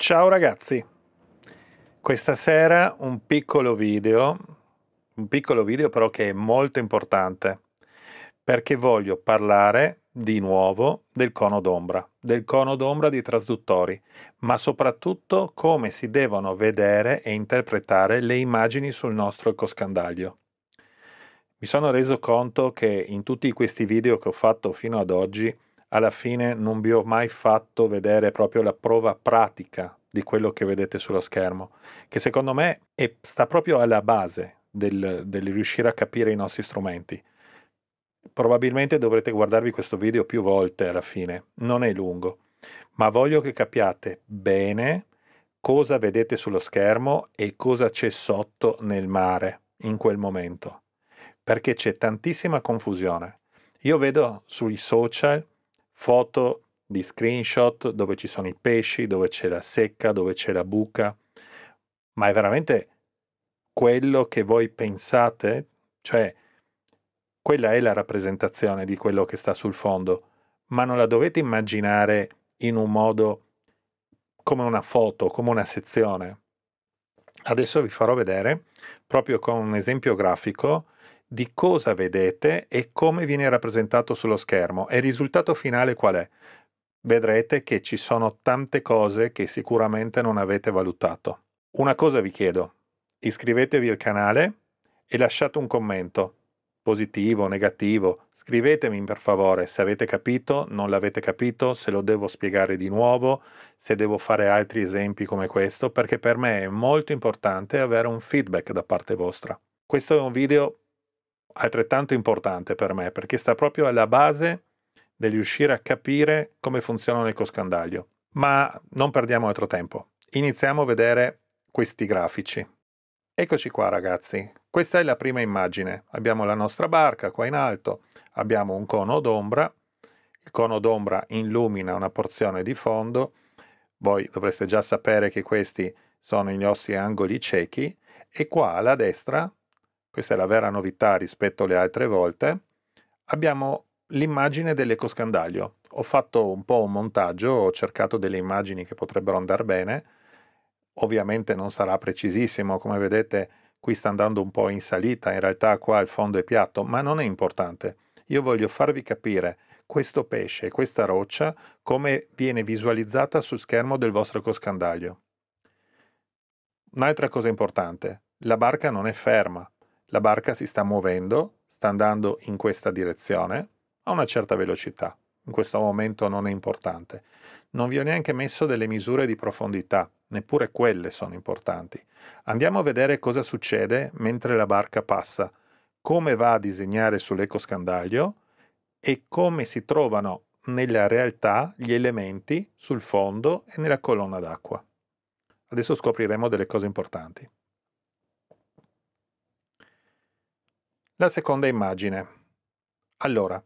Ciao ragazzi, questa sera un piccolo video, un piccolo video però che è molto importante perché voglio parlare di nuovo del cono d'ombra, del cono d'ombra di trasduttori, ma soprattutto come si devono vedere e interpretare le immagini sul nostro ecoscandaglio. Mi sono reso conto che in tutti questi video che ho fatto fino ad oggi alla fine non vi ho mai fatto vedere proprio la prova pratica di quello che vedete sullo schermo, che secondo me è, sta proprio alla base del, del riuscire a capire i nostri strumenti. Probabilmente dovrete guardarvi questo video più volte alla fine, non è lungo, ma voglio che capiate bene cosa vedete sullo schermo e cosa c'è sotto nel mare in quel momento, perché c'è tantissima confusione. Io vedo sui social foto di screenshot dove ci sono i pesci, dove c'è la secca, dove c'è la buca, ma è veramente quello che voi pensate? Cioè, quella è la rappresentazione di quello che sta sul fondo, ma non la dovete immaginare in un modo come una foto, come una sezione. Adesso vi farò vedere, proprio con un esempio grafico, di cosa vedete e come viene rappresentato sullo schermo. E il risultato finale qual è? Vedrete che ci sono tante cose che sicuramente non avete valutato. Una cosa vi chiedo, iscrivetevi al canale e lasciate un commento, positivo o negativo. Scrivetemi per favore se avete capito, non l'avete capito, se lo devo spiegare di nuovo, se devo fare altri esempi come questo, perché per me è molto importante avere un feedback da parte vostra. Questo è un video altrettanto importante per me, perché sta proprio alla base del riuscire a capire come funziona un ecoscandaglio. Ma non perdiamo altro tempo. Iniziamo a vedere questi grafici. Eccoci qua ragazzi, questa è la prima immagine. Abbiamo la nostra barca qua in alto, abbiamo un cono d'ombra, il cono d'ombra illumina una porzione di fondo, voi dovreste già sapere che questi sono i nostri angoli ciechi e qua alla destra questa è la vera novità rispetto alle altre volte, abbiamo l'immagine dell'ecoscandaglio. Ho fatto un po' un montaggio, ho cercato delle immagini che potrebbero andare bene, ovviamente non sarà precisissimo, come vedete qui sta andando un po' in salita, in realtà qua il fondo è piatto, ma non è importante. Io voglio farvi capire questo pesce, questa roccia, come viene visualizzata sul schermo del vostro coscandaglio. Un'altra cosa importante, la barca non è ferma, la barca si sta muovendo, sta andando in questa direzione, a una certa velocità. In questo momento non è importante. Non vi ho neanche messo delle misure di profondità, neppure quelle sono importanti. Andiamo a vedere cosa succede mentre la barca passa, come va a disegnare sull'ecoscandaglio e come si trovano nella realtà gli elementi sul fondo e nella colonna d'acqua. Adesso scopriremo delle cose importanti. La seconda immagine. Allora,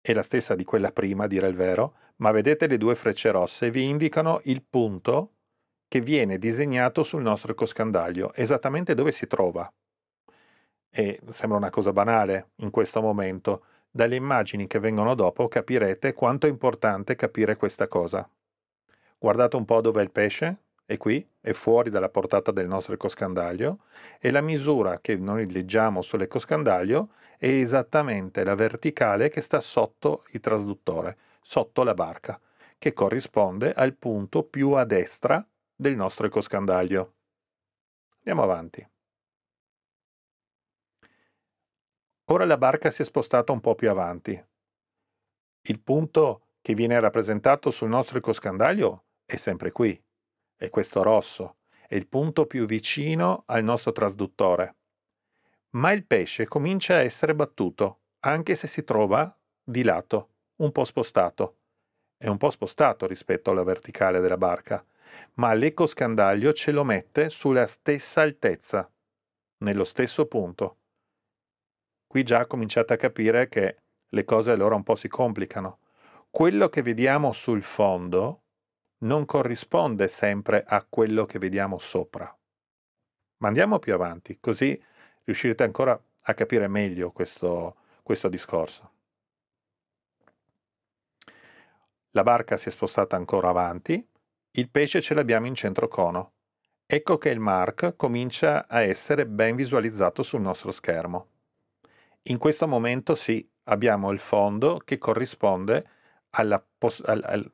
è la stessa di quella prima, a dire il vero, ma vedete le due frecce rosse vi indicano il punto che viene disegnato sul nostro coscandaglio, esattamente dove si trova. E sembra una cosa banale in questo momento, dalle immagini che vengono dopo capirete quanto è importante capire questa cosa. Guardate un po' dove è il pesce, è qui, è fuori dalla portata del nostro ecoscandaglio e la misura che noi leggiamo sull'ecoscandaglio è esattamente la verticale che sta sotto il trasduttore, sotto la barca, che corrisponde al punto più a destra del nostro ecoscandaglio. Andiamo avanti. Ora la barca si è spostata un po' più avanti. Il punto che viene rappresentato sul nostro ecoscandaglio è sempre qui, e questo rosso, è il punto più vicino al nostro trasduttore. Ma il pesce comincia a essere battuto, anche se si trova di lato, un po' spostato. È un po' spostato rispetto alla verticale della barca, ma l'ecoscandaglio ce lo mette sulla stessa altezza, nello stesso punto. Qui già cominciate a capire che le cose allora un po' si complicano. Quello che vediamo sul fondo non corrisponde sempre a quello che vediamo sopra. Ma andiamo più avanti, così riuscirete ancora a capire meglio questo, questo discorso. La barca si è spostata ancora avanti, il pesce ce l'abbiamo in centro cono. Ecco che il mark comincia a essere ben visualizzato sul nostro schermo. In questo momento sì, abbiamo il fondo che corrisponde alla, al, al,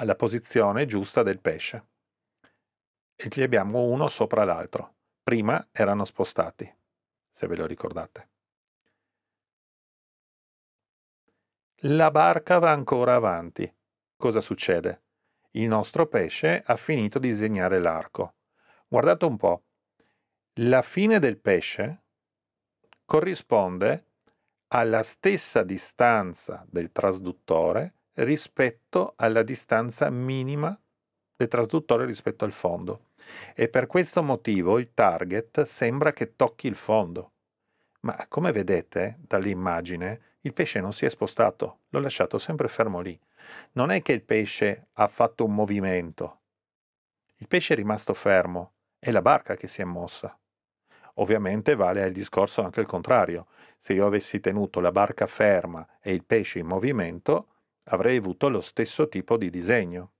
alla posizione giusta del pesce e li abbiamo uno sopra l'altro. Prima erano spostati, se ve lo ricordate. La barca va ancora avanti. Cosa succede? Il nostro pesce ha finito di disegnare l'arco. Guardate un po'. La fine del pesce corrisponde alla stessa distanza del trasduttore rispetto alla distanza minima del trasduttore rispetto al fondo. E per questo motivo il target sembra che tocchi il fondo. Ma come vedete dall'immagine, il pesce non si è spostato, l'ho lasciato sempre fermo lì. Non è che il pesce ha fatto un movimento. Il pesce è rimasto fermo, è la barca che si è mossa. Ovviamente vale il discorso anche il contrario. Se io avessi tenuto la barca ferma e il pesce in movimento, avrei avuto lo stesso tipo di disegno.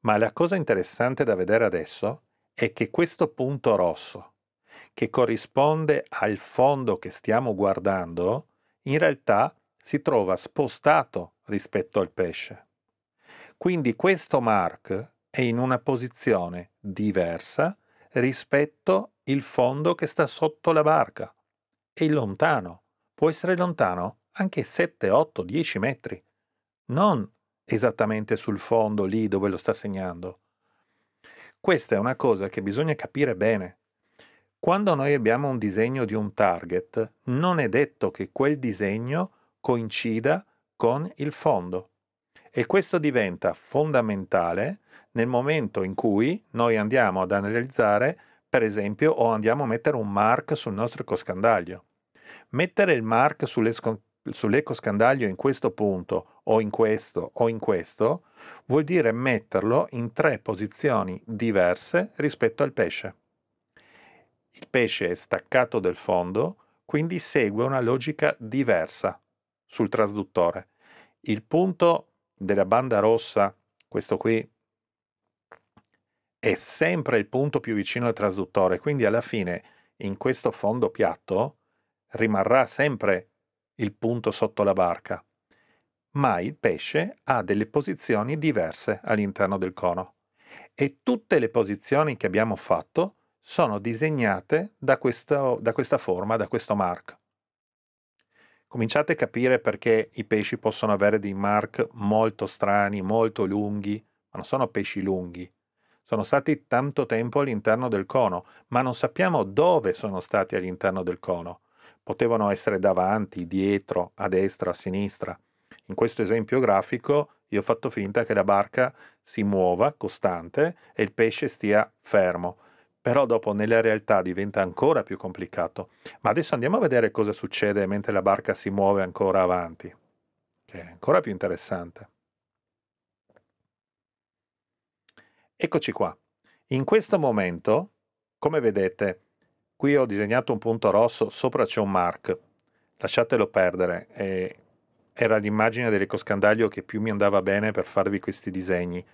Ma la cosa interessante da vedere adesso è che questo punto rosso, che corrisponde al fondo che stiamo guardando, in realtà si trova spostato rispetto al pesce. Quindi questo mark è in una posizione diversa rispetto al fondo che sta sotto la barca. È lontano. Può essere lontano anche 7, 8, 10 metri, non esattamente sul fondo lì dove lo sta segnando. Questa è una cosa che bisogna capire bene. Quando noi abbiamo un disegno di un target, non è detto che quel disegno coincida con il fondo. E questo diventa fondamentale nel momento in cui noi andiamo ad analizzare, per esempio, o andiamo a mettere un mark sul nostro coscandaglio. Mettere il mark sulle sull'eco scandaglio in questo punto o in questo o in questo, vuol dire metterlo in tre posizioni diverse rispetto al pesce. Il pesce è staccato dal fondo, quindi segue una logica diversa sul trasduttore. Il punto della banda rossa, questo qui, è sempre il punto più vicino al trasduttore, quindi alla fine in questo fondo piatto rimarrà sempre il punto sotto la barca, ma il pesce ha delle posizioni diverse all'interno del cono e tutte le posizioni che abbiamo fatto sono disegnate da, questo, da questa forma, da questo mark. Cominciate a capire perché i pesci possono avere dei mark molto strani, molto lunghi, ma non sono pesci lunghi. Sono stati tanto tempo all'interno del cono, ma non sappiamo dove sono stati all'interno del cono potevano essere davanti, dietro, a destra, a sinistra. In questo esempio grafico io ho fatto finta che la barca si muova costante e il pesce stia fermo. Però dopo nella realtà diventa ancora più complicato. Ma adesso andiamo a vedere cosa succede mentre la barca si muove ancora avanti, che è ancora più interessante. Eccoci qua. In questo momento, come vedete, Qui ho disegnato un punto rosso, sopra c'è un mark. Lasciatelo perdere. E era l'immagine dell'ecoscandaglio che più mi andava bene per farvi questi disegni.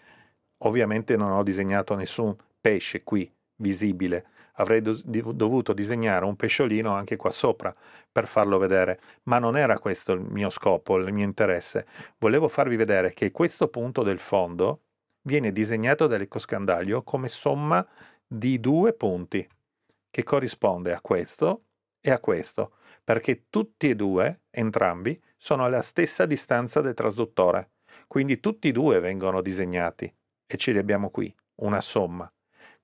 Ovviamente non ho disegnato nessun pesce qui, visibile. Avrei dovuto disegnare un pesciolino anche qua sopra per farlo vedere, ma non era questo il mio scopo, il mio interesse. Volevo farvi vedere che questo punto del fondo viene disegnato dall'ecoscandaglio come somma di due punti che corrisponde a questo e a questo, perché tutti e due, entrambi, sono alla stessa distanza del trasduttore. Quindi tutti e due vengono disegnati e ce li abbiamo qui, una somma.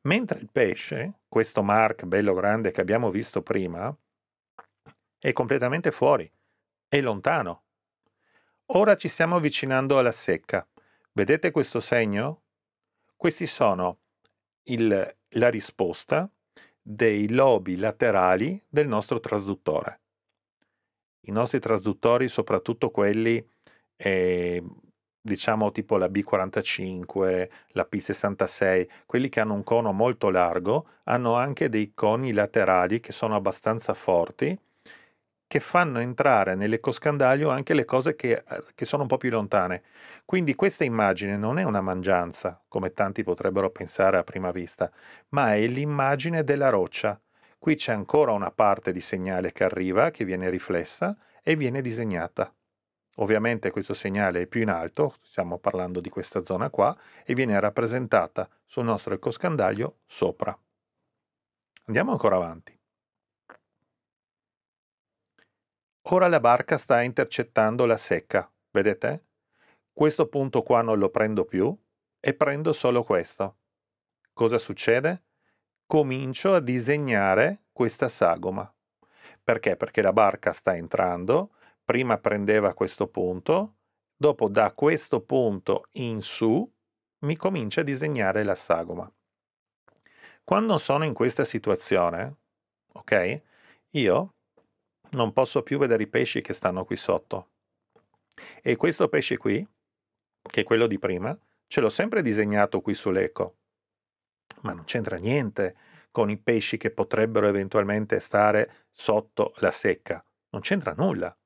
Mentre il pesce, questo Mark bello grande che abbiamo visto prima, è completamente fuori, è lontano. Ora ci stiamo avvicinando alla secca. Vedete questo segno? Questi sono il, la risposta dei lobi laterali del nostro trasduttore. I nostri trasduttori, soprattutto quelli eh, diciamo tipo la B45, la P66, quelli che hanno un cono molto largo, hanno anche dei coni laterali che sono abbastanza forti che fanno entrare nell'ecoscandaglio anche le cose che, eh, che sono un po' più lontane. Quindi questa immagine non è una mangianza, come tanti potrebbero pensare a prima vista, ma è l'immagine della roccia. Qui c'è ancora una parte di segnale che arriva, che viene riflessa e viene disegnata. Ovviamente questo segnale è più in alto, stiamo parlando di questa zona qua, e viene rappresentata sul nostro ecoscandaglio sopra. Andiamo ancora avanti. Ora la barca sta intercettando la secca, vedete? Questo punto qua non lo prendo più e prendo solo questo. Cosa succede? Comincio a disegnare questa sagoma. Perché? Perché la barca sta entrando, prima prendeva questo punto, dopo da questo punto in su mi comincia a disegnare la sagoma. Quando sono in questa situazione, ok, io non posso più vedere i pesci che stanno qui sotto. E questo pesce qui, che è quello di prima, ce l'ho sempre disegnato qui sull'eco, ma non c'entra niente con i pesci che potrebbero eventualmente stare sotto la secca, non c'entra nulla.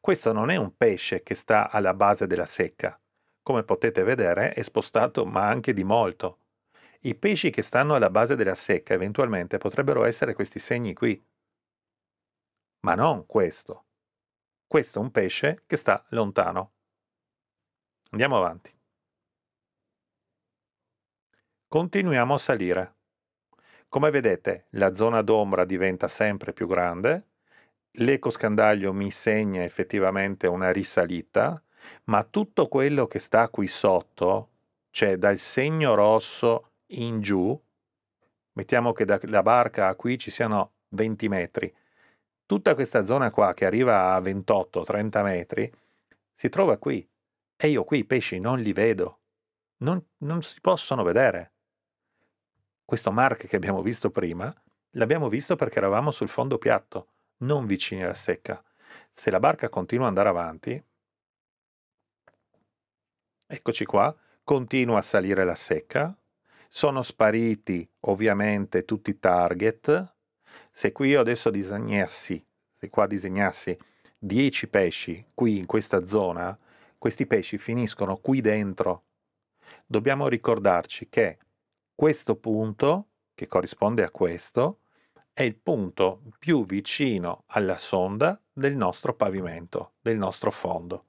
Questo non è un pesce che sta alla base della secca, come potete vedere è spostato ma anche di molto. I pesci che stanno alla base della secca eventualmente potrebbero essere questi segni qui, ma non questo. Questo è un pesce che sta lontano. Andiamo avanti. Continuiamo a salire. Come vedete, la zona d'ombra diventa sempre più grande, l'eco scandaglio mi segna effettivamente una risalita, ma tutto quello che sta qui sotto, cioè dal segno rosso in giù, mettiamo che dalla barca a qui ci siano 20 metri, Tutta questa zona qua che arriva a 28-30 metri si trova qui e io qui i pesci non li vedo, non, non si possono vedere. Questo mark che abbiamo visto prima l'abbiamo visto perché eravamo sul fondo piatto, non vicini alla secca. Se la barca continua ad andare avanti, eccoci qua, continua a salire la secca, sono spariti ovviamente tutti i target, se qui io adesso disegnassi, se qua disegnassi 10 pesci qui in questa zona, questi pesci finiscono qui dentro. Dobbiamo ricordarci che questo punto, che corrisponde a questo, è il punto più vicino alla sonda del nostro pavimento, del nostro fondo.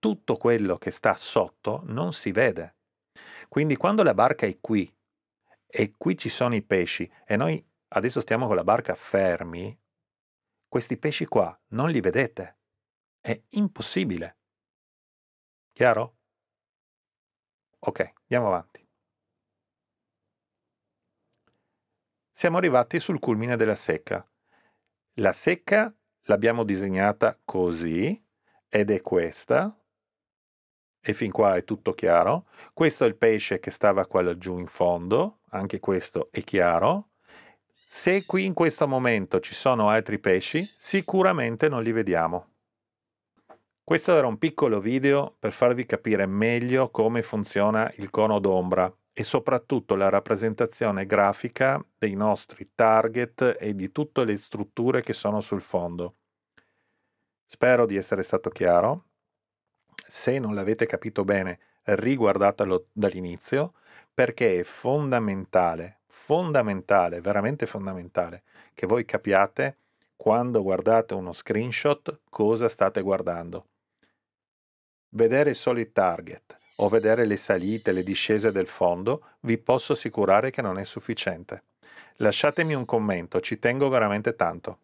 Tutto quello che sta sotto non si vede. Quindi quando la barca è qui e qui ci sono i pesci e noi adesso stiamo con la barca fermi, questi pesci qua non li vedete. È impossibile. Chiaro? Ok, andiamo avanti. Siamo arrivati sul culmine della secca. La secca l'abbiamo disegnata così ed è questa. E fin qua è tutto chiaro. Questo è il pesce che stava qua laggiù in fondo, anche questo è chiaro. Se qui in questo momento ci sono altri pesci, sicuramente non li vediamo. Questo era un piccolo video per farvi capire meglio come funziona il cono d'ombra e soprattutto la rappresentazione grafica dei nostri target e di tutte le strutture che sono sul fondo. Spero di essere stato chiaro. Se non l'avete capito bene, riguardatelo dall'inizio perché è fondamentale fondamentale, veramente fondamentale, che voi capiate quando guardate uno screenshot cosa state guardando. Vedere solo i target o vedere le salite, le discese del fondo, vi posso assicurare che non è sufficiente. Lasciatemi un commento, ci tengo veramente tanto.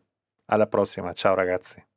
Alla prossima, ciao ragazzi.